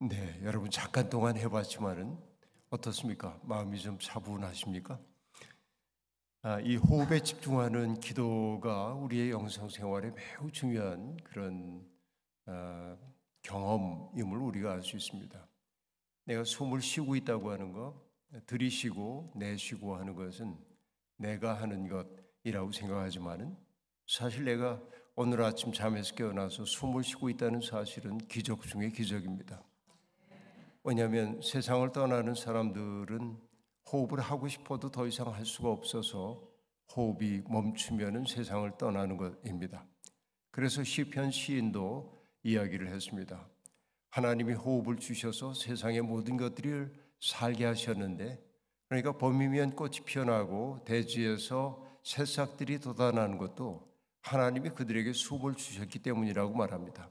네, 여러분 잠깐 동안 해봤지만은 어떻습니까? 마음이 좀 차분하십니까? 아, 이 호흡에 집중하는 기도가 우리의 영성 생활에 매우 중요한 그런 아, 경험임을 우리가 알 수 있습니다. 내가 숨을 쉬고 있다고 하는 것, 들이쉬고 내쉬고 하는 것은 내가 하는 것이라고 생각하지만은 사실 내가 오늘 아침 잠에서 깨어나서 숨을 쉬고 있다는 사실은 기적 중의 기적입니다. 왜냐하면 세상을 떠나는 사람들은 호흡을 하고 싶어도 더 이상 할 수가 없어서 호흡이 멈추면 세상을 떠나는 것입니다. 그래서 시편 시인도 이야기를 했습니다. 하나님이 호흡을 주셔서 세상의 모든 것들을 살게 하셨는데 그러니까 봄이면 꽃이 피어나고 대지에서 새싹들이 돋아나는 것도 하나님이 그들에게 숨을 주셨기 때문이라고 말합니다.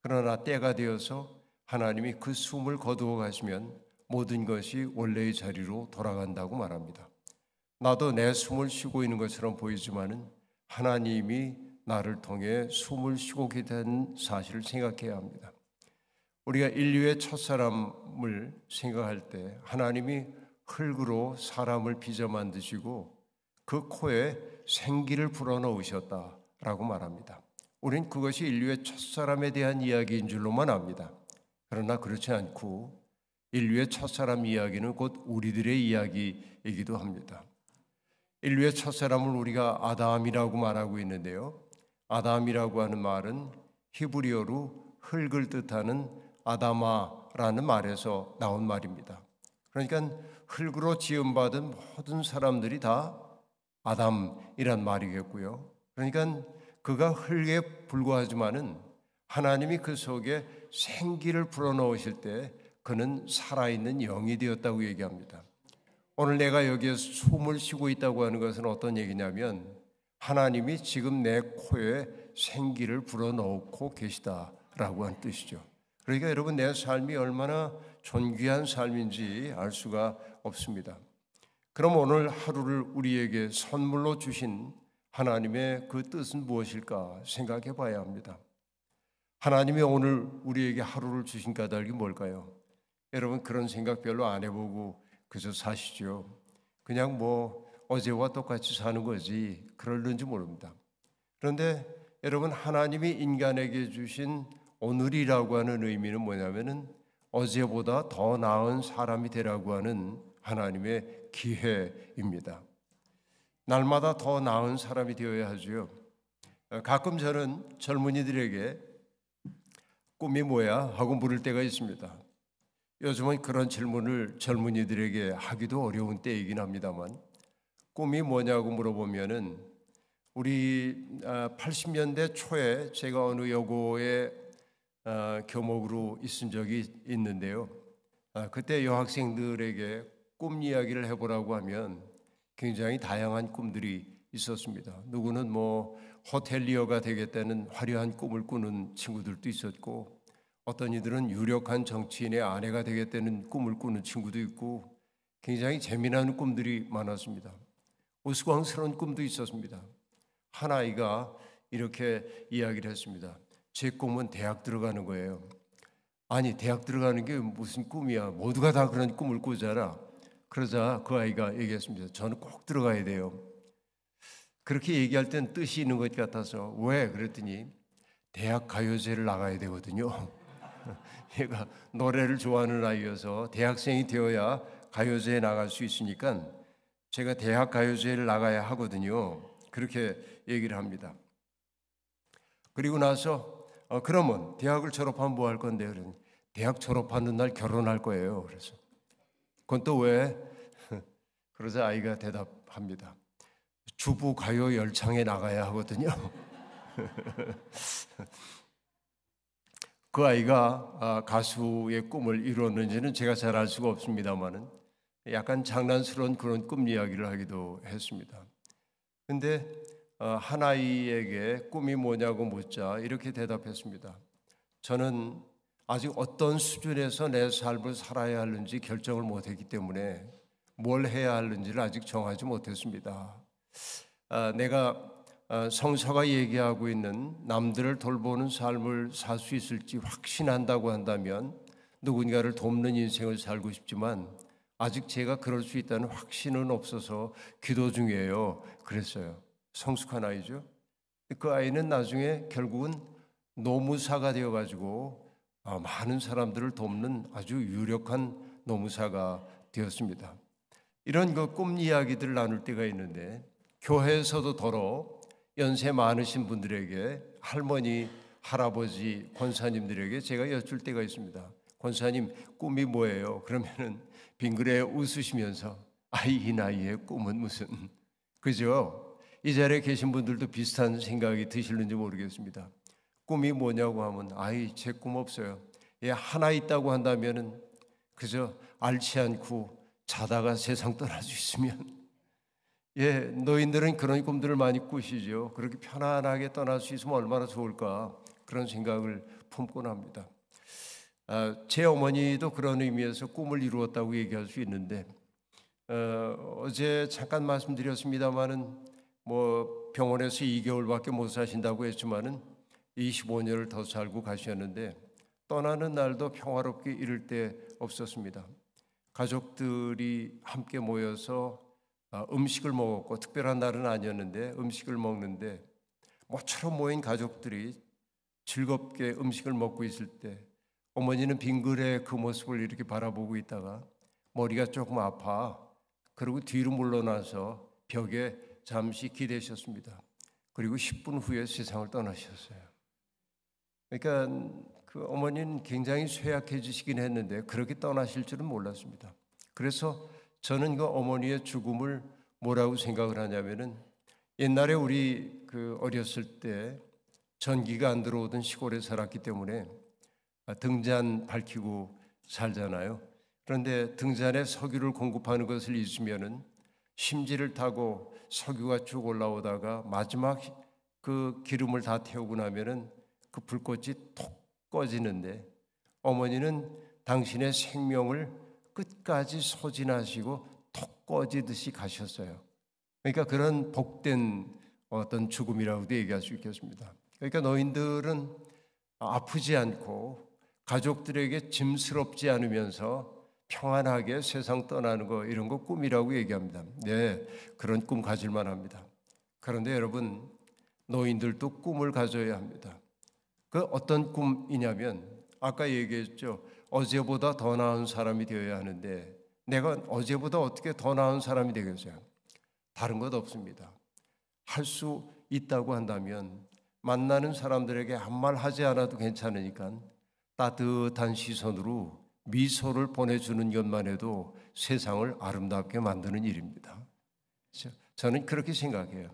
그러나 때가 되어서 하나님이 그 숨을 거두어 가시면 모든 것이 원래의 자리로 돌아간다고 말합니다. 나도 내 숨을 쉬고 있는 것처럼 보이지만은 하나님이 나를 통해 숨을 쉬고 계신 사실을 생각해야 합니다. 우리가 인류의 첫사람을 생각할 때 하나님이 흙으로 사람을 빚어 만드시고 그 코에 생기를 불어넣으셨다라고 말합니다. 우린 그것이 인류의 첫사람에 대한 이야기인 줄로만 압니다. 그러나 그렇지 않고 인류의 첫사람 이야기는 곧 우리들의 이야기이기도 합니다. 인류의 첫사람을 우리가 아담이라고 말하고 있는데요. 아담이라고 하는 말은 히브리어로 흙을 뜻하는 아담아라는 말에서 나온 말입니다. 그러니까 흙으로 지음받은 모든 사람들이 다 아담이란 말이겠고요. 그러니까 그가 흙에 불과하지만은 하나님이 그 속에 생기를 불어넣으실 때 그는 살아있는 영이 되었다고 얘기합니다. 오늘 내가 여기에 숨을 쉬고 있다고 하는 것은 어떤 얘기냐면 하나님이 지금 내 코에 생기를 불어넣고 계시다라고 한 뜻이죠. 그러니까 여러분 내 삶이 얼마나 존귀한 삶인지 알 수가 없습니다. 그럼 오늘 하루를 우리에게 선물로 주신 하나님의 그 뜻은 무엇일까 생각해 봐야 합니다. 하나님이 오늘 우리에게 하루를 주신 까닭이 뭘까요? 여러분 그런 생각 별로 안 해보고 그저 사시죠. 그냥 뭐 어제와 똑같이 사는 거지 그럴는지 모릅니다. 그런데 여러분 하나님이 인간에게 주신 오늘이라고 하는 의미는 뭐냐면은 어제보다 더 나은 사람이 되라고 하는 하나님의 기회입니다. 날마다 더 나은 사람이 되어야 하죠. 가끔 저는 젊은이들에게 꿈이 뭐야? 하고 물을 때가 있습니다. 요즘은 그런 질문을 젊은이들에게 하기도 어려운 때이긴 합니다만 꿈이 뭐냐고 물어보면은 우리 80년대 아, 초에 제가 어느 여고의 아, 교목으로 있은 적이 있는데요. 아, 그때 여학생들에게 꿈 이야기를 해보라고 하면 굉장히 다양한 꿈들이 있었습니다. 누구는 뭐 호텔리어가 되겠다는 화려한 꿈을 꾸는 친구들도 있었고 어떤 이들은 유력한 정치인의 아내가 되겠다는 꿈을 꾸는 친구도 있고 굉장히 재미난 꿈들이 많았습니다. 우스꽝스러운 꿈도 있었습니다. 한 아이가 이렇게 이야기를 했습니다. 제 꿈은 대학 들어가는 거예요. 아니 대학 들어가는 게 무슨 꿈이야? 모두가 다 그런 꿈을 꾸잖아. 그러자 그 아이가 얘기했습니다. 저는 꼭 들어가야 돼요. 그렇게 얘기할 땐 뜻이 있는 것 같아서 왜 그랬더니 대학 가요제를 나가야 되거든요. 얘가 노래를 좋아하는 아이여서 대학생이 되어야 가요제에 나갈 수 있으니까 제가 대학 가요제를 나가야 하거든요. 그렇게 얘기를 합니다. 그리고 나서 어, 그러면 대학을 졸업하면 뭐 할 건데 그러 대학 졸업하는 날 결혼할 거예요. 그래서 그건 또 왜? 그러자 아이가 대답합니다. 주부 가요 열창에 나가야 하거든요. 그 아이가 아, 가수의 꿈을 이루었는지는 제가 잘 알 수가 없습니다만은 약간 장난스러운 그런 꿈 이야기를 하기도 했습니다. 근데 어, 한 아이에게 꿈이 뭐냐고 묻자 이렇게 대답했습니다. 저는 아직 어떤 수준에서 내 삶을 살아야 하는지 결정을 못했기 때문에 뭘 해야 하는지를 아직 정하지 못했습니다. 아, 내가 아, 성서가 얘기하고 있는 남들을 돌보는 삶을 살 수 있을지 확신한다고 한다면 누군가를 돕는 인생을 살고 싶지만 아직 제가 그럴 수 있다는 확신은 없어서 기도 중이에요. 그랬어요. 성숙한 아이죠. 그 아이는 나중에 결국은 노무사가 되어가지고 아, 많은 사람들을 돕는 아주 유력한 노무사가 되었습니다. 이런 그꿈 이야기들을 나눌 때가 있는데 교회에서도 더러 연세 많으신 분들에게 할머니, 할아버지, 권사님들에게 제가 여쭐 때가 있습니다. 권사님 꿈이 뭐예요? 그러면은 빙그레 웃으시면서 아이 이 나이에 꿈은 무슨 그죠? 이 자리에 계신 분들도 비슷한 생각이 드실는지 모르겠습니다. 꿈이 뭐냐고 하면 아이 제 꿈 없어요. 예 하나 있다고 한다면은 그저 알지 않고 자다가 세상 떠날 수있면 예, 너희들은 그런 꿈들을 많이 꾸시죠. 그렇게 편안하게 떠날 수 있으면 얼마나 좋을까 그런 생각을 품곤 합니다. 아, 제 어머니도 그런 의미에서 꿈을 이루었다고 얘기할 수 있는데 어, 제 잠깐 말씀드렸습니다만은 뭐 병원에서 2개월밖에 못 사신다고 했지만은 25년을 더 살고 가셨는데 떠나는 날도 평화롭게 이를 때 없었습니다. 가족들이 함께 모여서 어, 음식을 먹었고 특별한 날은 아니었는데 음식을 먹는데 모처럼 모인 가족들이 즐겁게 음식을 먹고 있을 때 어머니는 빙글에 그 모습을 이렇게 바라보고 있다가 머리가 조금 아파 그리고 뒤로 물러나서 벽에 잠시 기대셨습니다. 그리고 10분 후에 세상을 떠나셨어요. 그러니까 그 어머니는 굉장히 쇠약해지시긴 했는데 그렇게 떠나실 줄은 몰랐습니다. 그래서 저는 그 어머니의 죽음을 뭐라고 생각을 하냐면은 옛날에 우리 그 어렸을 때 전기가 안 들어오던 시골에 살았기 때문에 아, 등잔 밝히고 살잖아요. 그런데 등잔에 석유를 공급하는 것을 잊으면은 심지를 타고 석유가 쭉 올라오다가 마지막 그 기름을 다 태우고 나면은 그 불꽃이 톡 꺼지는데 어머니는 당신의 생명을 끝까지 소진하시고 톡 꺼지듯이 가셨어요. 그러니까 그런 복된 어떤 죽음이라고도 얘기할 수 있겠습니다. 그러니까 너희들은 아프지 않고 가족들에게 짐스럽지 않으면서 평안하게 세상 떠나는 거 이런 거 꿈이라고 얘기합니다. 네, 그런 꿈 가질 만합니다. 그런데 여러분 노인들도 꿈을 가져야 합니다. 그 어떤 꿈이냐면 아까 얘기했죠. 어제보다 더 나은 사람이 되어야 하는데 내가 어제보다 어떻게 더 나은 사람이 되겠어요? 다른 것 없습니다. 할 수 있다고 한다면 만나는 사람들에게 한 말 하지 않아도 괜찮으니까 따뜻한 시선으로 미소를 보내주는 것만 해도 세상을 아름답게 만드는 일입니다. 그렇죠? 저는 그렇게 생각해요.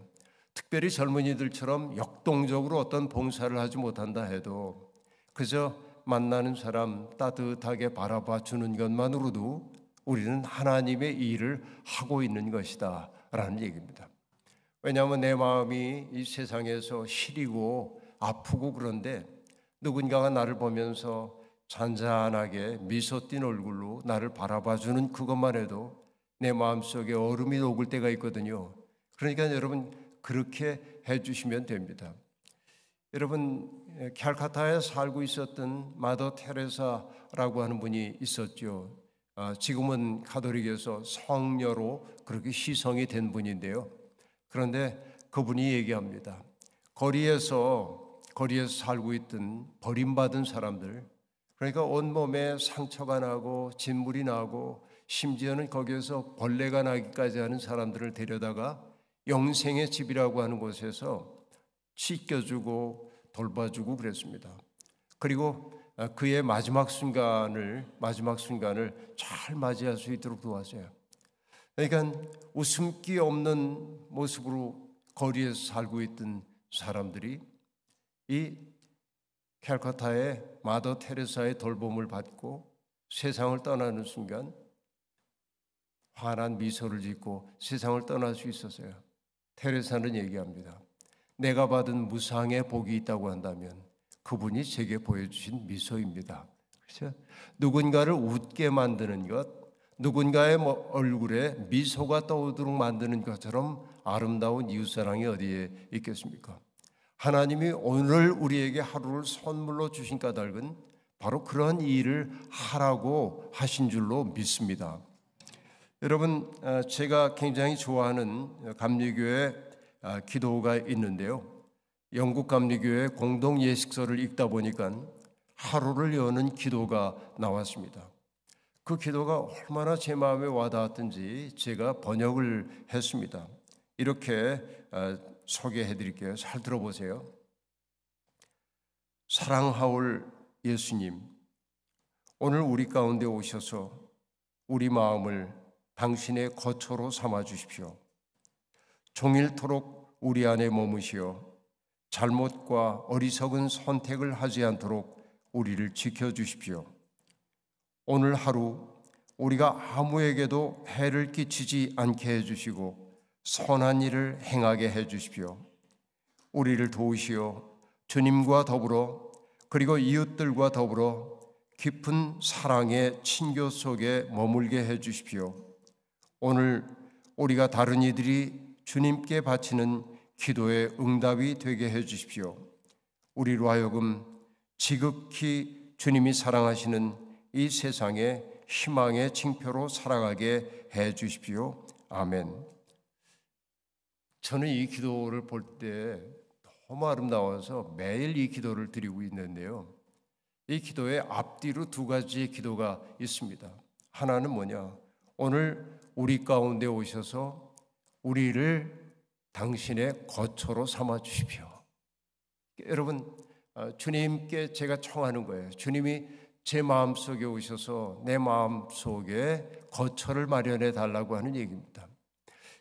특별히 젊은이들처럼 역동적으로 어떤 봉사를 하지 못한다 해도 그저 만나는 사람 따뜻하게 바라봐 주는 것만으로도 우리는 하나님의 일을 하고 있는 것이다. 라는 얘기입니다. 왜냐하면 내 마음이 이 세상에서 시리고 아프고 그런데 누군가가 나를 보면서 잔잔하게 미소 띤 얼굴로 나를 바라봐 주는 그것만 해도 내 마음속에 얼음이 녹을 때가 있거든요. 그러니까 여러분 그렇게 해 주시면 됩니다. 여러분 예, 캘카타에 살고 있었던 마더 테레사라고 하는 분이 있었죠. 아, 지금은 가톨릭에서 성녀로 그렇게 시성이 된 분인데요. 그런데 그분이 얘기합니다. 거리에서 거리에서 살고 있던 버림받은 사람들 그러니까 온몸에 상처가 나고 진물이 나고 심지어는 거기에서 벌레가 나기까지 하는 사람들을 데려다가 영생의 집이라고 하는 곳에서 씻겨주고 돌봐주고 그랬습니다. 그리고 어, 그의 마지막 순간을 마지막 순간을 잘 맞이할 수 있도록 도와줘요. 그러니까 웃음기 없는 모습으로 거리에서 살고 있던 사람들이 이 캘커타의 마더 테레사의 돌봄을 받고 세상을 떠나는 순간 환한 미소를 짓고 세상을 떠날 수 있었어요. 테레사는 얘기합니다. 내가 받은 무상의 복이 있다고 한다면 그분이 제게 보여주신 미소입니다. 그렇죠? 누군가를 웃게 만드는 것, 누군가의 뭐 얼굴에 미소가 떠오도록 만드는 것처럼 아름다운 이웃사랑이 어디에 있겠습니까? 하나님이 오늘 우리에게 하루를 선물로 주신 까닭은 바로 그런 일을 하라고 하신 줄로 믿습니다. 여러분, 어, 제가 굉장히 좋아하는 감리교회 아, 기도가 있는데요. 영국 감리교회 공동 예식서를 읽다 보니까 하루를 여는 기도가 나왔습니다. 그 기도가 얼마나 제 마음에 와닿았던지 제가 번역을 했습니다. 이렇게 아, 소개해 드릴게요. 잘 들어보세요. 사랑하올 예수님, 오늘 우리 가운데 오셔서 우리 마음을 당신의 거처로 삼아 주십시오. 종일토록 우리 안에 머무시어 잘못과 어리석은 선택을 하지 않도록 우리를 지켜주십시오. 오늘 하루 우리가 아무에게도 해를 끼치지 않게 해주시고 선한 일을 행하게 해주십시오. 우리를 도우시어 주님과 더불어 그리고 이웃들과 더불어 깊은 사랑의 친교 속에 머물게 해주십시오. 오늘 우리가 다른 이들이 주님께 바치는 기도의 응답이 되게 해 주십시오. 우리로 하여금 지극히 주님이 사랑하시는 이 세상에 희망의 징표로 살아가게 해 주십시오. 아멘. 저는 이 기도를 볼 때 너무 아름다워서 매일 이 기도를 드리고 있는데요. 이 기도의 앞뒤로 두 가지의 기도가 있습니다. 하나는 뭐냐? 오늘 우리 가운데 오셔서 우리를 당신의 거처로 삼아 주십시오. 여러분 어, 주님께 제가 청하는 거예요. 주님이 제 마음 속에 오셔서 내 마음 속에 거처를 마련해 달라고 하는 얘기입니다.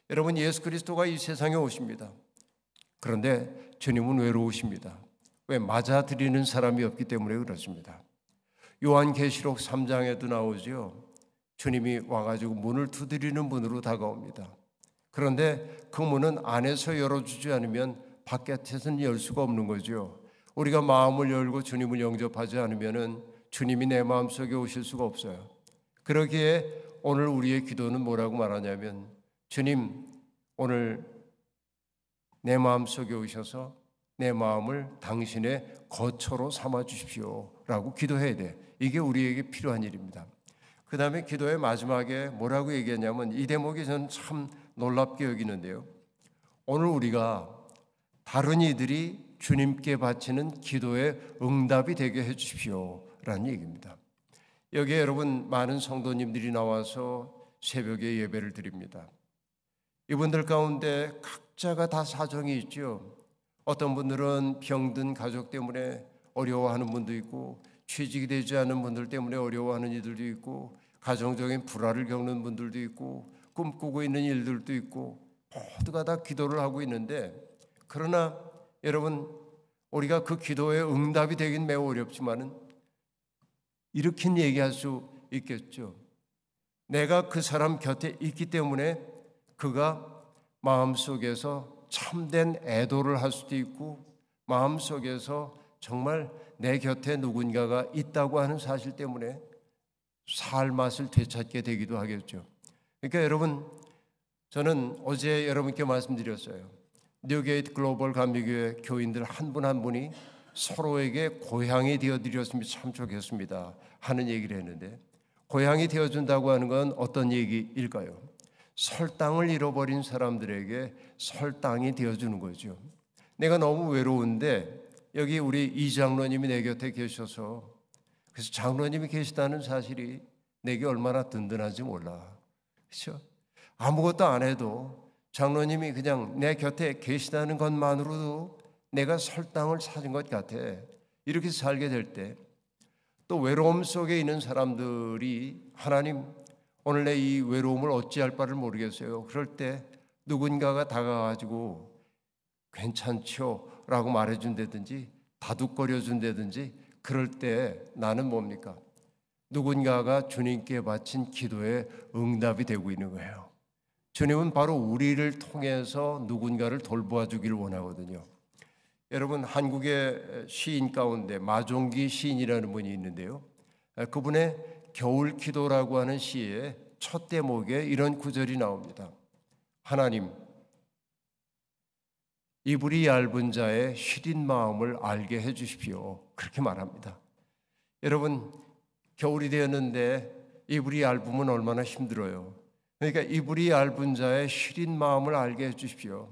여러분 예수 그리스도가 이 세상에 오십니다. 그런데 주님은 외로우십니다. 왜 맞아들이는 사람이 없기 때문에 그렇습니다. 요한계시록 3장에도 나오지 주님이 와가지고 문을 두드리는 분으로 다가옵니다. 그런데 그 문은 안에서 열어주지 않으면 바깥에서는 열 수가 없는 거죠. 우리가 마음을 열고 주님을 영접하지 않으면은 주님이 내 마음 속에 오실 수가 없어요. 그러기에 오늘 우리의 기도는 뭐라고 말하냐면 주님 오늘 내 마음 속에 오셔서 내 마음을 당신의 거처로 삼아 주십시오라고 기도해야 돼. 이게 우리에게 필요한 일입니다. 그 다음에 기도의 마지막에 뭐라고 얘기했냐면 이 대목이 저는 참 놀랍게 여기는데요. 오늘 우리가 다른 이들이 주님께 바치는 기도의 응답이 되게 해 주십시오. 라는 얘기입니다. 여기에 여러분 많은 성도님들이 나와서 새벽에 예배를 드립니다. 이분들 가운데 각자가 다 사정이 있죠. 어떤 분들은 병든 가족 때문에 어려워하는 분도 있고 취직이 되지 않은 분들 때문에 어려워하는 이들도 있고 가정적인 불화를 겪는 분들도 있고 꿈꾸고 있는 일들도 있고 모두가 다 기도를 하고 있는데 그러나 여러분 우리가 그 기도에 응답이 되긴 매우 어렵지만은 이렇게 얘기할 수 있겠죠. 내가 그 사람 곁에 있기 때문에 그가 마음속에서 참된 애도를 할 수도 있고 마음속에서 정말 내 곁에 누군가가 있다고 하는 사실 때문에 살 맛을 되찾게 되기도 하겠죠. 그러니까 여러분, 저는 어제 여러분께 말씀드렸어요. 뉴게이트 글로벌 감리교회 교인들 한 분한 한 분이 서로에게 고향이 되어드렸으면 참 좋겠습니다. 하는 얘기를 했는데, 고향이 되어준다고 하는 건 어떤 얘기일까요? 설당을 잃어버린 사람들에게 설당이 되어주는 거죠. 내가 너무 외로운데, 여기 우리 이 장로님이 내 곁에 계셔서, 그래서 장로님이 계시다는 사실이 내게 얼마나 든든한지 몰라. 그렇죠? 아무것도 안 해도 장로님이 그냥 내 곁에 계시다는 것만으로도 내가 설당을 찾은 것 같아. 이렇게 살게 될 때 또 외로움 속에 있는 사람들이 하나님 오늘 내 이 외로움을 어찌할 바를 모르겠어요. 그럴 때 누군가가 다가가지고 괜찮죠라고 말해준다든지 다독거려준다든지 그럴 때 나는 뭡니까? 누군가가 주님께 바친 기도에 응답이 되고 있는 거예요. 주님은 바로 우리를 통해서 누군가를 돌보아 주기를 원하거든요. 여러분 한국의 시인 가운데 마종기 시인이라는 분이 있는데요. 아, 그분의 겨울 기도라고 하는 시의 첫 대목에 이런 구절이 나옵니다. 하나님 이불이 얇은 자의 시린 마음을 알게 해 주십시오. 그렇게 말합니다. 여러분 겨울이 되었는데 이불이 얇으면 얼마나 힘들어요. 그러니까 이불이 얇은 자의 시린 마음을 알게 해주십시오.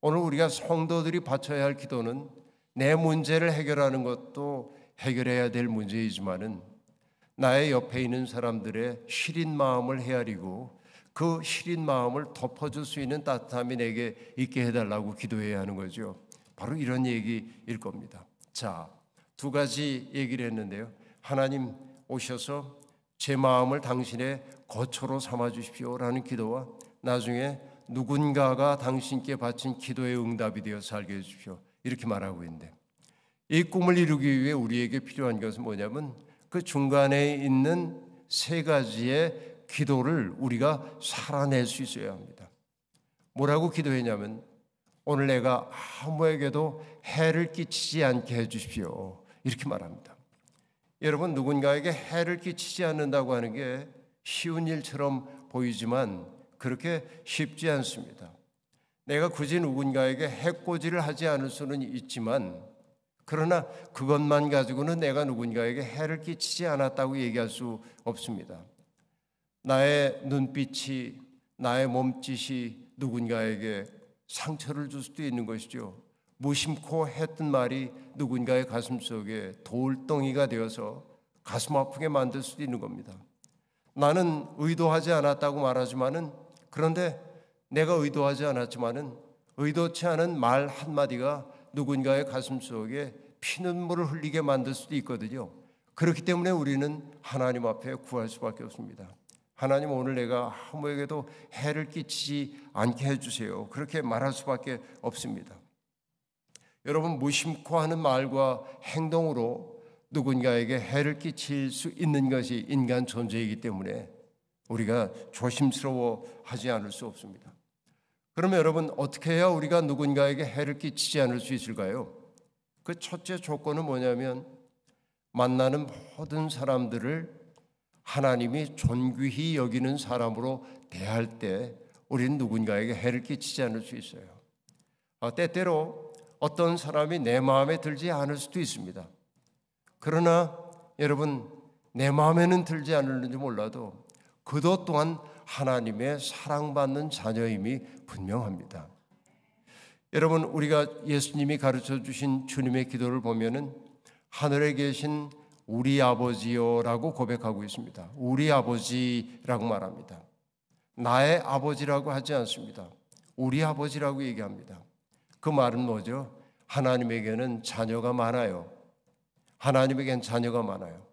오늘 우리가 성도들이 바쳐야 할 기도는 내 문제를 해결하는 것도 해결해야 될 문제이지만은 나의 옆에 있는 사람들의 시린 마음을 헤아리고 그 시린 마음을 덮어줄 수 있는 따뜻함이 내게 있게 해달라고 기도해야 하는 거죠. 바로 이런 얘기일 겁니다. 자, 두 가지 얘기를 했는데요. 하나님, 오셔서 제 마음을 당신의 거처로 삼아 주십시오라는 기도와 나중에 누군가가 당신께 바친 기도의 응답이 되어 살게 해 주십시오. 이렇게 말하고 있는데 이 꿈을 이루기 위해 우리에게 필요한 것은 뭐냐면 그 중간에 있는 세 가지의 기도를 우리가 살아낼 수 있어야 합니다. 뭐라고 기도했냐면 오늘 내가 아무에게도 해를 끼치지 않게 해 주십시오. 이렇게 말합니다. 여러분 누군가에게 해를 끼치지 않는다고 하는 게 쉬운 일처럼 보이지만 그렇게 쉽지 않습니다. 내가 굳이 누군가에게 해꼬지를 하지 않을 수는 있지만 그러나 그것만 가지고는 내가 누군가에게 해를 끼치지 않았다고 얘기할 수 없습니다. 나의 눈빛이 나의 몸짓이 누군가에게 상처를 줄 수도 있는 것이죠. 무심코 했던 말이 누군가의 가슴 속에 돌덩이가 되어서 가슴 아프게 만들 수도 있는 겁니다. 나는 의도하지 않았다고 말하지만은 그런데 내가 의도하지 않았지만은 의도치 않은 말 한마디가 누군가의 가슴 속에 피눈물을 흘리게 만들 수도 있거든요. 그렇기 때문에 우리는 하나님 앞에 구할 수밖에 없습니다. 하나님 오늘 내가 아무에게도 해를 끼치지 않게 해주세요. 그렇게 말할 수밖에 없습니다. 여러분 무심코 하는 말과 행동으로 누군가에게 해를 끼칠 수 있는 것이 인간 존재이기 때문에 우리가 조심스러워 하지 않을 수 없습니다. 그러면 여러분 어떻게 해야 우리가 누군가에게 해를 끼치지 않을 수 있을까요? 그 첫째 조건은 뭐냐면 만나는 모든 사람들을 하나님이 존귀히 여기는 사람으로 대할 때 우리는 누군가에게 해를 끼치지 않을 수 있어요. 아, 때때로 어떤 사람이 내 마음에 들지 않을 수도 있습니다. 그러나 여러분, 내 마음에는 들지 않을는지 몰라도 그도 또한 하나님의 사랑받는 자녀임이 분명합니다. 여러분, 우리가 예수님이 가르쳐 주신 주님의 기도를 보면은 하늘에 계신 우리 아버지요라고 고백하고 있습니다. 우리 아버지라고 말합니다. 나의 아버지라고 하지 않습니다. 우리 아버지라고 얘기합니다. 그 말은 뭐죠? 하나님에게는 자녀가 많아요. 하나님에겐 자녀가 많아요.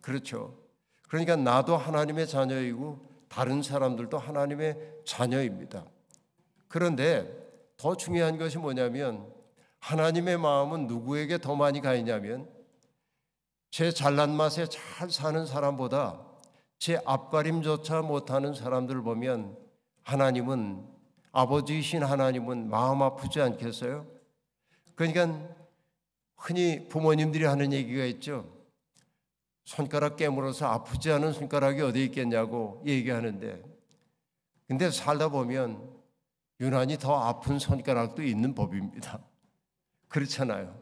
그렇죠. 그러니까 나도 하나님의 자녀이고 다른 사람들도 하나님의 자녀입니다. 그런데 더 중요한 것이 뭐냐면 하나님의 마음은 누구에게 더 많이 가 있냐면 제 잘난 맛에 잘 사는 사람보다 제 앞가림조차 못하는 사람들 보면 하나님은 아버지이신 하나님은 마음 아프지 않겠어요? 그러니까 흔히 부모님들이 하는 얘기가 있죠. 손가락 깨물어서 아프지 않은 손가락이 어디 있겠냐고 얘기하는데 근데 살다 보면 유난히 더 아픈 손가락도 있는 법입니다. 그렇잖아요.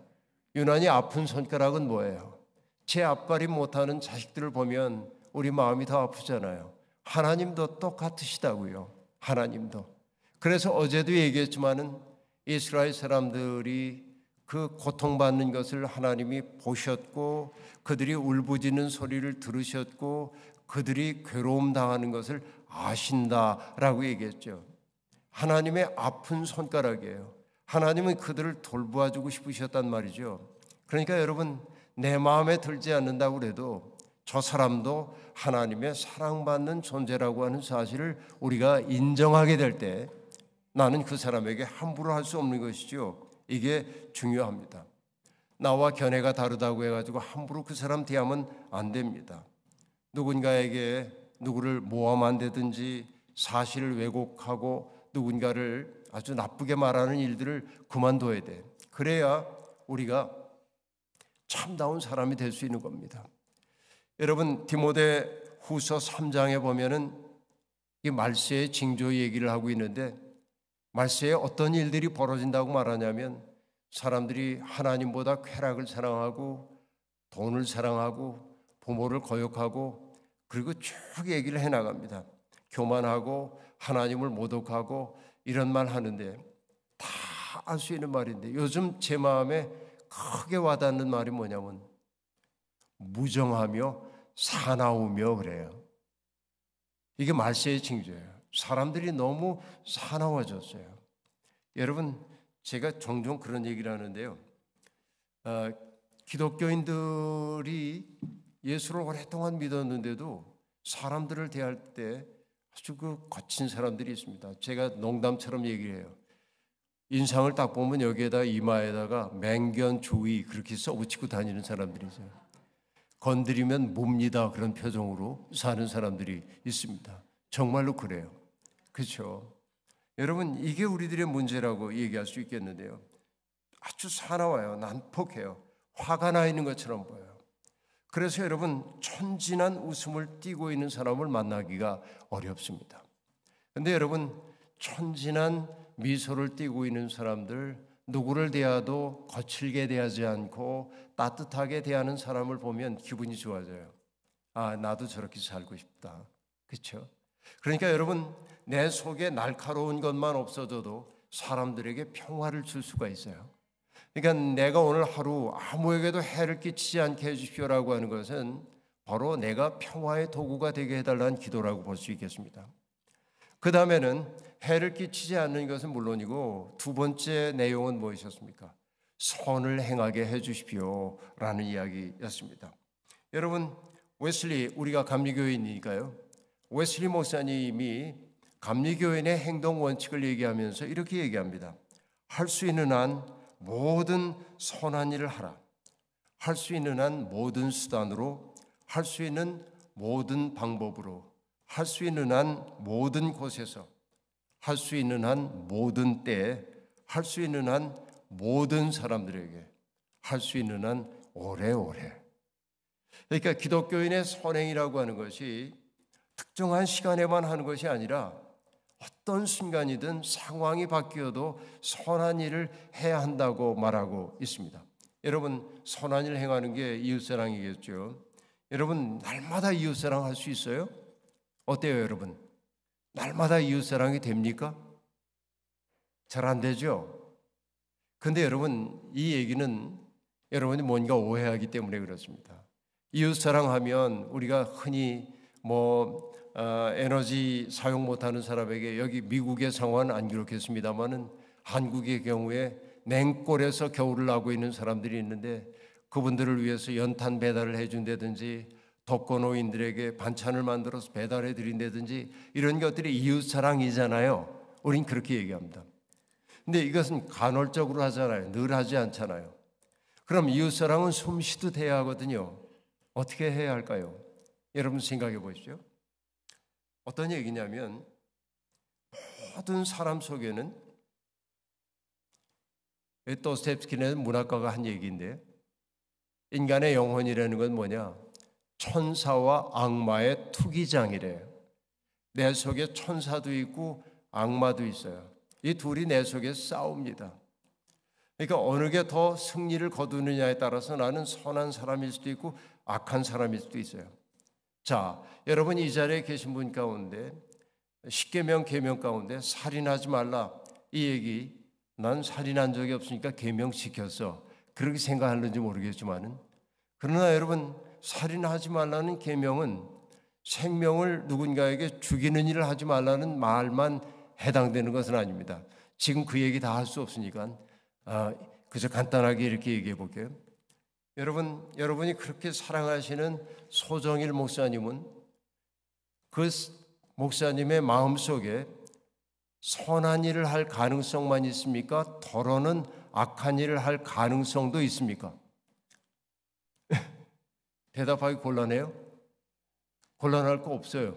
유난히 아픈 손가락은 뭐예요? 제 앞가림 못하는 자식들을 보면 우리 마음이 더 아프잖아요. 하나님도 똑같으시다고요. 하나님도. 그래서 어제도 얘기했지만은 이스라엘 사람들이 그 고통받는 것을 하나님이 보셨고 그들이 울부짖는 소리를 들으셨고 그들이 괴로움 당하는 것을 아신다라고 얘기했죠. 하나님의 아픈 손가락이에요. 하나님은 그들을 돌보아 주고 싶으셨단 말이죠. 그러니까 여러분 내 마음에 들지 않는다고 그도저 사람도 하나님의 사랑받는 존재라고 하는 사실을 우리가 인정하게 될때 나는 그 사람에게 함부로 할 수 없는 것이지요. 이게 중요합니다. 나와 견해가 다르다고 해가지고 함부로 그 사람 대하면 안 됩니다. 누군가에게 누구를 모함한다든지 사실을 왜곡하고 누군가를 아주 나쁘게 말하는 일들을 그만둬야 돼. 그래야 우리가 참다운 사람이 될 수 있는 겁니다. 여러분 디모데 후서 3장에 보면은 이 말세의 징조 얘기를 하고 있는데 말세에 어떤 일들이 벌어진다고 말하냐면 사람들이 하나님보다 쾌락을 사랑하고 돈을 사랑하고 부모를 거역하고 그리고 쭉 얘기를 해 나갑니다. 교만하고 하나님을 모독하고 이런 말 하는데 다 알 수 있는 말인데 요즘 제 마음에 크게 와닿는 말이 뭐냐면 무정하며 사나우며 그래요. 이게 말세의 징조예요. 사람들이 너무 사나워졌어요. 여러분, 제가 종종 그런 얘기를 하는데요. 어, 기독교인들이 예수를 오랫동안 믿었는데도 사람들을 대할 때 아주 그 거친 사람들이 있습니다. 제가 농담처럼 얘기 해요. 인상을 딱 보면 여기에다 이마에다가 맹견 주의 그렇게 써붙이고 다니는 사람들이 있어요. 건드리면 뭡니다 그런 표정으로 사는 사람들이 있습니다. 정말로 그래요. 그렇죠? 여러분 이게 우리들의 문제라고 얘기할 수 있겠는데요. 아주 사나워요. 난폭해요. 화가 나 있는 것처럼 보여요. 그래서 여러분 천진한 웃음을 띠고 있는 사람을 만나기가 어렵습니다. 근데 여러분 천진한 미소를 띠고 있는 사람들 누구를 대하도 거칠게 대하지 않고 따뜻하게 대하는 사람을 보면 기분이 좋아져요. 아, 나도 저렇게 살고 싶다. 그렇죠? 그러니까 여러분, 내 속에 날카로운 것만 없어져도 사람들에게 평화를 줄 수가 있어요. 그러니까 내가 오늘 하루 아무에게도 해를 끼치지 않게 해주십시오라고 하는 것은 바로 내가 평화의 도구가 되게 해달라는 기도라고 볼 수 있겠습니다. 그 다음에는 해를 끼치지 않는 것은 물론이고 두 번째 내용은 무엇이었습니까? 뭐 선을 행하게 해주십시오라는 이야기였습니다. 여러분 웨슬리 우리가 감리교인이니까요. 웨슬리 목사님이 감리교인의 행동 원칙을 얘기하면서 이렇게 얘기합니다. 할 수 있는 한 모든 선한 일을 하라. 할 수 있는 한 모든 수단으로, 할 수 있는 모든 방법으로, 할 수 있는 한 모든 곳에서, 할 수 있는 한 모든 때에, 할수 있는 한 모든 사람들에게, 할 수 있는 한 오래오래. 그러니까 기독교인의 선행이라고 하는 것이 특정한 시간에만 하는 것이 아니라 어떤 순간이든 상황이 바뀌어도 선한 일을 해야 한다고 말하고 있습니다. 여러분, 선한 일 행하는 게 이웃사랑이겠죠. 여러분, 날마다 이웃사랑 할 수 있어요? 어때요, 여러분? 날마다 이웃사랑이 됩니까? 잘 안 되죠? 근데 여러분, 이 얘기는 여러분이 뭔가 오해하기 때문에 그렇습니다. 이웃사랑하면 우리가 흔히 뭐 어, 에너지 사용 못하는 사람에게 여기 미국의 상황은 안 기록했습니다만은 한국의 경우에 냉골에서 겨울을 나고 있는 사람들이 있는데 그분들을 위해서 연탄 배달을 해준다든지 독거 노인들에게 반찬을 만들어서 배달해 드린다든지 이런 것들이 이웃 사랑이잖아요. 우린 그렇게 얘기합니다. 근데 이것은 간헐적으로 하잖아요. 늘 하지 않잖아요. 그럼 이웃 사랑은 숨쉬듯 해야 하거든요. 어떻게 해야 할까요? 여러분 생각해 보십시오. 어떤 얘기냐면 모든 사람 속에는 또스텝스키는 문학가가 한 얘기인데 인간의 영혼이라는 건 뭐냐? 천사와 악마의 투기장이래요. 내 속에 천사도 있고 악마도 있어요. 이 둘이 내 속에 싸웁니다. 그러니까 어느 게 더 승리를 거두느냐에 따라서 나는 선한 사람일 수도 있고 악한 사람일 수도 있어요. 자, 여러분 이 자리에 계신 분 가운데 십계명 계명 가운데 살인하지 말라 이 얘기 난 살인한 적이 없으니까 계명 지켰어 그렇게 생각하는지 모르겠지만은 그러나 여러분 살인하지 말라는 계명은 생명을 누군가에게 죽이는 일을 하지 말라는 말만 해당되는 것은 아닙니다. 지금 그 얘기 다 할 수 없으니까 아, 그저 간단하게 이렇게 얘기해 볼게요. 여러분, 여러분이 그렇게 사랑하시는 소정일 목사님은 그 목사님의 마음 속에 선한 일을 할 가능성만 있습니까? 더러는 악한 일을 할 가능성도 있습니까? 대답하기 곤란해요? 곤란할 거 없어요.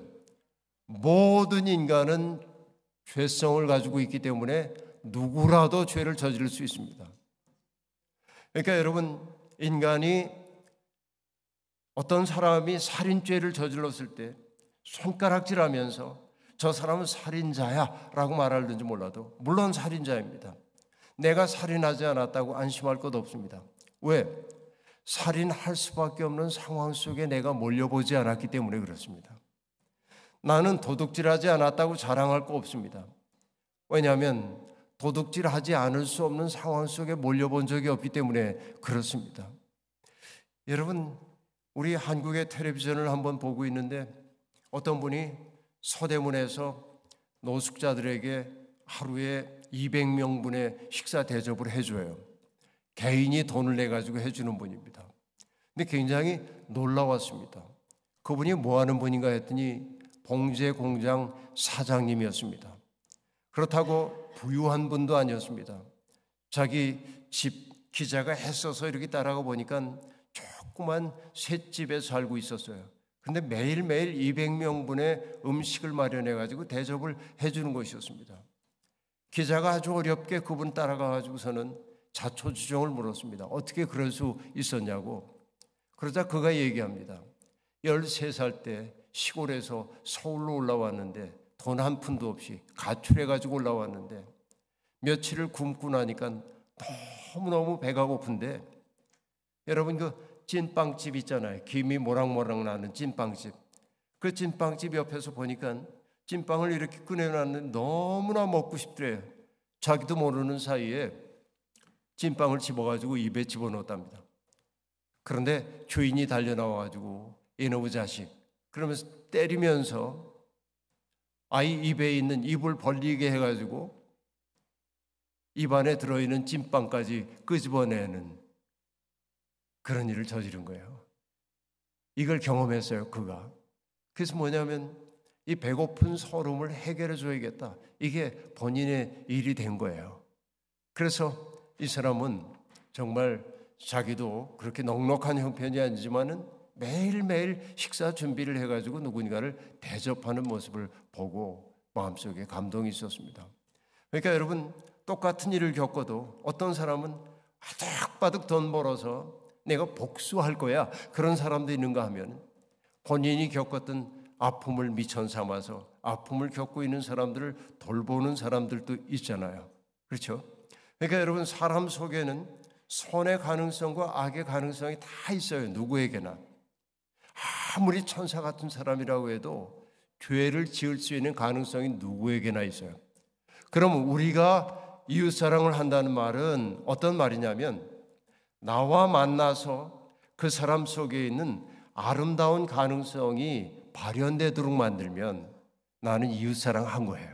모든 인간은 죄성을 가지고 있기 때문에 누구라도 죄를 저지를 수 있습니다. 그러니까 여러분, 인간이 어떤 사람이 살인죄를 저질렀을 때 손가락질하면서 저 사람은 살인자야라고 말할는지 몰라도 물론 살인자입니다. 내가 살인하지 않았다고 안심할 것 없습니다. 왜? 살인할 수밖에 없는 상황 속에 내가 몰려보지 않았기 때문에 그렇습니다. 나는 도둑질하지 않았다고 자랑할 거 없습니다. 왜냐하면 도둑질하지 않을 수 없는 상황 속에 몰려본 적이 없기 때문에 그렇습니다. 여러분, 우리 한국의 텔레비전을 한번 보고 있는데 어떤 분이 서대문에서 노숙자들에게 하루에 200명분의 식사 대접을 해줘요. 개인이 돈을 내가지고 해주는 분입니다. 근데 굉장히 놀라웠습니다. 그분이 뭐 하는 분인가 했더니 봉제 공장 사장님이었습니다. 그렇다고 부유한 분도 아니었습니다. 자기 집 기자가 했어서 이렇게 따라가 보니까 조그만 셋집에 살고 있었어요. 근데 매일매일 200명분의 음식을 마련해 가지고 대접을 해 주는 것이었습니다. 기자가 아주 어렵게 그분 따라가 가지고서는 자초지종을 물었습니다. 어떻게 그럴 수 있었냐고. 그러자 그가 얘기합니다. 13살 때 시골에서 서울로 올라왔는데 돈한 푼도 없이 가출해가지고 올라왔는데 며칠을 굶고 나니까 너무너무 배가 고픈데 여러분 그 찐빵집 있잖아요. 김이 모락모락 나는 찐빵집. 그 찐빵집 옆에서 보니까 찐빵을 이렇게 꺼내놨는데 너무나 먹고 싶더래요. 자기도 모르는 사이에 찐빵을 집어가지고 입에 집어넣었답니다. 그런데 주인이 달려나와가지고 이놈의 자식 그러면서 때리면서 아이 입에 있는 입을 벌리게 해가지고 입 안에 들어있는 찐빵까지 끄집어내는 그런 일을 저지른 거예요. 이걸 경험했어요, 그가. 그래서 뭐냐면 이 배고픈 서름을 해결해 줘야겠다. 이게 본인의 일이 된 거예요. 그래서 이 사람은 정말 자기도 그렇게 넉넉한 형편이 아니지만은 매일매일 식사 준비를 해가지고 누군가를 대접하는 모습을 보고 마음속에 감동이 있었습니다. 그러니까 여러분 똑같은 일을 겪어도 어떤 사람은 바득바득 돈 벌어서 내가 복수할 거야 그런 사람도 있는가 하면 본인이 겪었던 아픔을 미천 삼아서 아픔을 겪고 있는 사람들을 돌보는 사람들도 있잖아요. 그렇죠? 그러니까 여러분 사람 속에는 선의 가능성과 악의 가능성이 다 있어요. 누구에게나. 아무리 천사 같은 사람이라고 해도 죄를 지을 수 있는 가능성이 누구에게나 있어요. 그럼 우리가 이웃 사랑을 한다는 말은 어떤 말이냐면 나와 만나서 그 사람 속에 있는 아름다운 가능성이 발현되도록 만들면 나는 이웃 사랑한 거예요.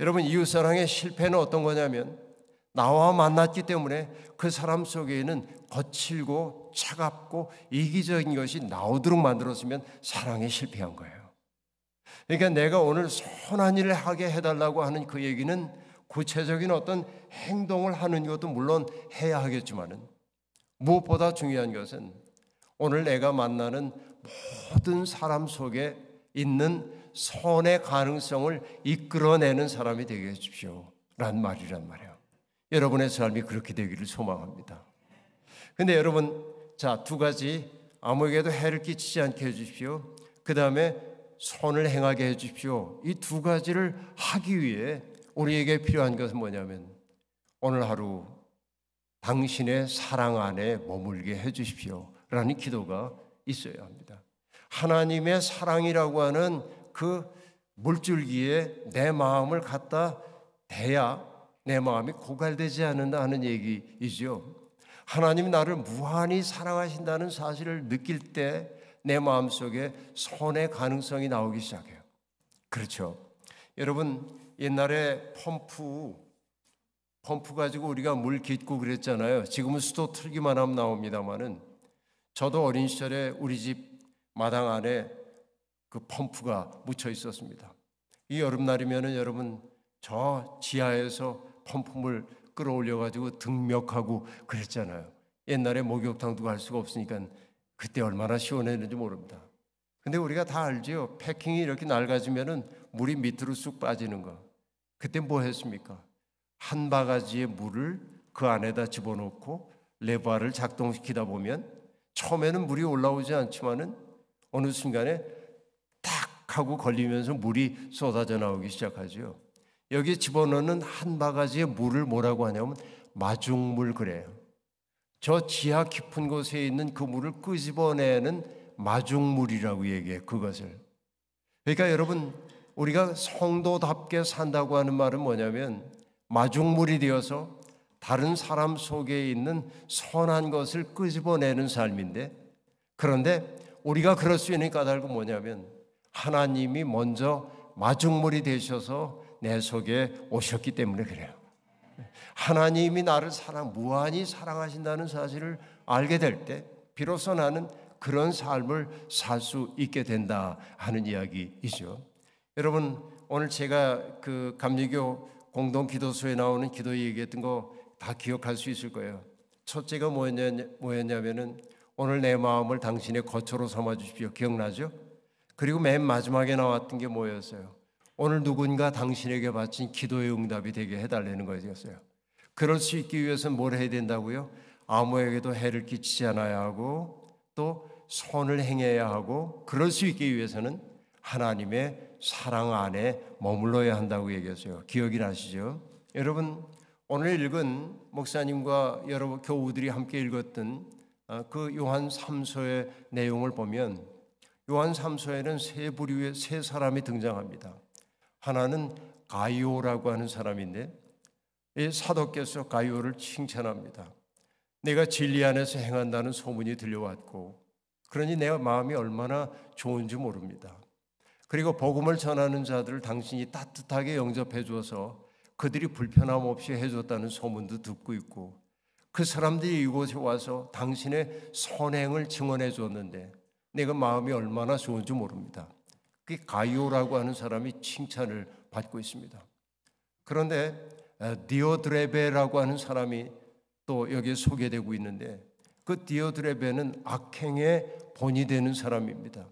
여러분 이웃 사랑의 실패는 어떤 거냐면 나와 만났기 때문에 그 사람 속에 있는 거칠고 차갑고 이기적인 것이 나오도록 만들었으면 사랑에 실패한 거예요. 그러니까 내가 오늘 선한 일을 하게 해달라고 하는 그 얘기는 구체적인 어떤 행동을 하는 것도 물론 해야 하겠지만은 무엇보다 중요한 것은 오늘 내가 만나는 모든 사람 속에 있는 선의 가능성을 이끌어내는 사람이 되게 해주십시오. 란 말이란 말이에요. 여러분의 삶이 그렇게 되기를 소망합니다. 근데 여러분, 자, 두 가지 아무에게도 해를 끼치지 않게 해 주십시오. 그다음에 선을 행하게 해 주십시오. 이 두 가지를 하기 위해 우리에게 필요한 것은 뭐냐면 오늘 하루 당신의 사랑 안에 머물게 해 주십시오. 라는 기도가 있어야 합니다. 하나님의 사랑이라고 하는 그 물줄기에 내 마음을 갖다 대야 내 마음이 고갈되지 않는다 하는 얘기이죠. 하나님 나를 무한히 사랑하신다는 사실을 느낄 때 내 마음속에 선의 가능성이 나오기 시작해요. 그렇죠. 여러분 옛날에 펌프 펌프 가지고 우리가 물 깃고 그랬잖아요. 지금은 수도 틀기만 하면 나옵니다만은 저도 어린 시절에 우리 집 마당 안에 그 펌프가 묻혀 있었습니다. 이 여름날이면은 여러분 저 지하에서 펌프물 끌어올려가지고 등멱하고 그랬잖아요. 옛날에 목욕탕도 갈 수가 없으니까 그때 얼마나 시원했는지 모릅니다. 근데 우리가 다 알지요. 패킹이 이렇게 낡아지면은 물이 밑으로 쑥 빠지는 거. 그때 뭐 했습니까? 한 바가지의 물을 그 안에다 집어넣고 레버를 작동시키다 보면 처음에는 물이 올라오지 않지만은 어느 순간에 탁 하고 걸리면서 물이 쏟아져 나오기 시작하지요. 여기 집어넣는 한바가지의 물을 뭐라고 하냐면 마중물 그래요. 저 지하 깊은 곳에 있는 그 물을 끄집어내는 마중물이라고 얘기해 그것을. 그러니까 여러분 우리가 성도답게 산다고 하는 말은 뭐냐면 마중물이 되어서 다른 사람 속에 있는 선한 것을 끄집어내는 삶인데 그런데 우리가 그럴 수 있는 까닭은 뭐냐면 하나님이 먼저 마중물이 되셔서 내 속에 오셨기 때문에 그래요. 하나님이 나를 사랑, 무한히 사랑하신다는 사실을 알게 될 때, 비로소 나는 그런 삶을 살 수 있게 된다 하는 이야기이죠. 여러분, 오늘 제가 그 감리교 공동 기도소에 나오는 기도 얘기했던 거 다 기억할 수 있을 거예요. 첫째가 뭐였냐, 뭐였냐면은 오늘 내 마음을 당신의 거처로 삼아 주십시오. 기억나죠? 그리고 맨 마지막에 나왔던 게 뭐였어요? 오늘 누군가 당신에게 바친 기도의 응답이 되게 해달라는 거였어요. 그럴 수 있기 위해서는 뭘 해야 된다고요? 아무에게도 해를 끼치지 않아야 하고 또 선을 행해야 하고 그럴 수 있기 위해서는 하나님의 사랑 안에 머물러야 한다고 얘기했어요. 기억이 나시죠? 여러분 오늘 읽은 목사님과 여러 교우들이 함께 읽었던 어, 그 요한 3서의 내용을 보면 요한 3서에는 세 부류의 세 사람이 등장합니다. 하나는 가이오라고 하는 사람인데 이 사도께서 가이오를 칭찬합니다. 내가 진리 안에서 행한다는 소문이 들려왔고 그러니 내 마음이 얼마나 좋은지 모릅니다. 그리고 복음을 전하는 자들을 당신이 따뜻하게 영접해 줘서 그들이 불편함 없이 해줬다는 소문도 듣고 있고 그 사람들이 이곳에 와서 당신의 선행을 증언해 줬는데 내가 마음이 얼마나 좋은지 모릅니다. 그가요라고 하는 사람이 칭찬을 받고 있습니다. 그런데 디오드레베라고 하는 사람이 또 여기에 소개되고 있는데 그 디오드레베는 악행의 본이 되는 사람입니다.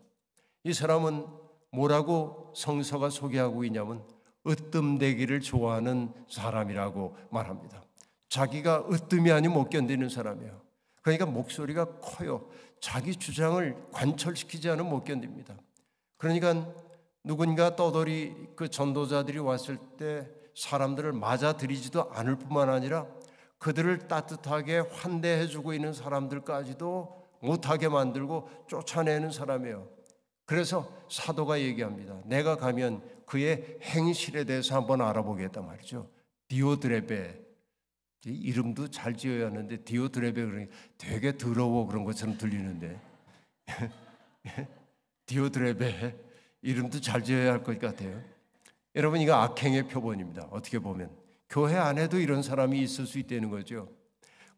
이 사람은 뭐라고 성서가 소개하고 있냐면 으뜸되기를 좋아하는 사람이라고 말합니다. 자기가 으뜸이 아니못 견디는 사람이에요. 그러니까 목소리가 커요. 자기 주장을 관철시키지 않으면 못 견딥니다. 그러니까 누군가 떠돌이 그 전도자들이 왔을 때 사람들을 맞아들이지도 않을 뿐만 아니라 그들을 따뜻하게 환대해 주고 있는 사람들까지도 못하게 만들고 쫓아내는 사람이에요. 그래서 사도가 얘기합니다. 내가 가면 그의 행실에 대해서 한번 알아보겠단 말이죠. 디오드레베 이름도 잘 지어야 하는데 디오드레베 그러니 되게 더러워 그런 것처럼 들리는데 디오드레베 이름도 잘 지어야 할 것 같아요. 여러분 이거 악행의 표본입니다. 어떻게 보면 교회 안에도 이런 사람이 있을 수 있다는 거죠.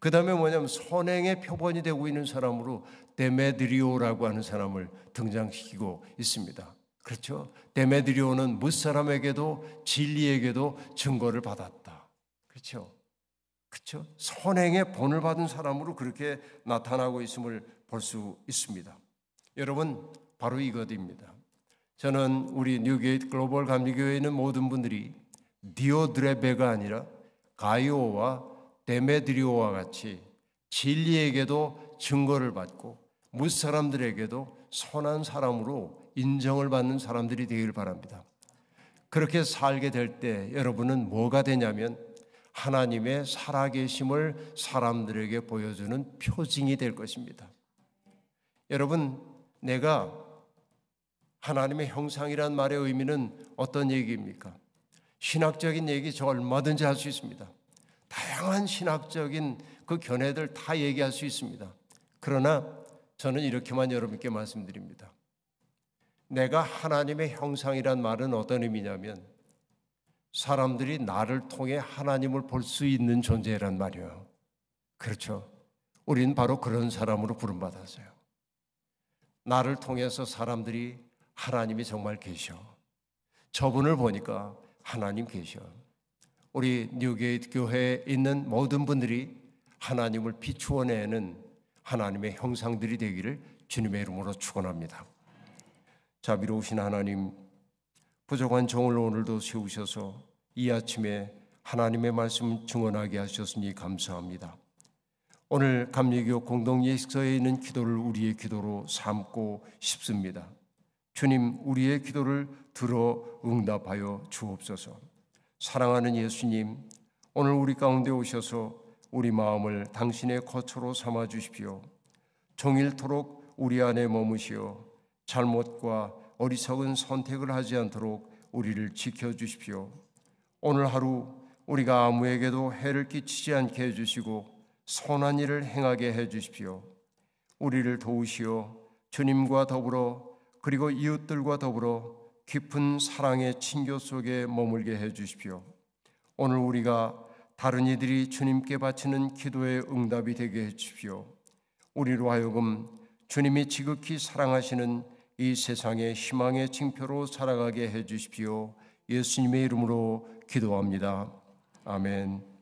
그 다음에 뭐냐면 선행의 표본이 되고 있는 사람으로 데메드리오라고 하는 사람을 등장시키고 있습니다. 그렇죠? 데메드리오는 무 사람에게도 진리에게도 증거를 받았다. 그렇죠? 그렇죠? 선행의 본을 받은 사람으로 그렇게 나타나고 있음을 볼 수 있습니다. 여러분 바로 이것입니다. 저는 우리 뉴게이트 글로벌 감리교회에 있는 모든 분들이 디오드레베가 아니라 가이오와 데메드리오와 같이 진리에게도 증거를 받고 무 사람들에게도 선한 사람으로 인정을 받는 사람들이 되길 바랍니다. 그렇게 살게 될 때 여러분은 뭐가 되냐면 하나님의 살아계심을 사람들에게 보여주는 표징이 될 것입니다. 여러분, 내가 하나님의 형상이란 말의 의미는 어떤 얘기입니까? 신학적인 얘기 저 얼마든지 할 수 있습니다. 다양한 신학적인 그 견해들 다 얘기할 수 있습니다. 그러나 저는 이렇게만 여러분께 말씀드립니다. 내가 하나님의 형상이란 말은 어떤 의미냐면 사람들이 나를 통해 하나님을 볼 수 있는 존재란 말이요 그렇죠. 우린 바로 그런 사람으로 부름받았어요. 나를 통해서 사람들이 하나님이 정말 계셔. 저분을 보니까 하나님 계셔. 우리 뉴게이트 교회에 있는 모든 분들이 하나님을 비추어내는 하나님의 형상들이 되기를 주님의 이름으로 축원합니다. 자비로우신 하나님, 부족한 종을 오늘도 세우셔서 이 아침에 하나님의 말씀 증언하게 하셨으니 감사합니다. 오늘 감리교 공동예식서에 있는 기도를 우리의 기도로 삼고 싶습니다. 주님, 우리의 기도를 들어 응답하여 주옵소서. 사랑하는 예수님, 오늘 우리 가운데 오셔서 우리 마음을 당신의 거처로 삼아 주십시오. 종일토록 우리 안에 머무시어 잘못과 어리석은 선택을 하지 않도록 우리를 지켜 주십시오. 오늘 하루 우리가 아무에게도 해를 끼치지 않게 해 주시고 선한 일을 행하게 해 주십시오. 우리를 도우시어 주님과 더불어 그리고 이웃들과 더불어 깊은 사랑의 친교 속에 머물게 해 주십시오. 오늘 우리가 다른 이들이 주님께 바치는 기도의 응답이 되게 해 주십시오. 우리로 하여금 주님이 지극히 사랑하시는 이 세상의 희망의 징표로 살아가게 해 주십시오. 예수님의 이름으로 기도합니다. 아멘.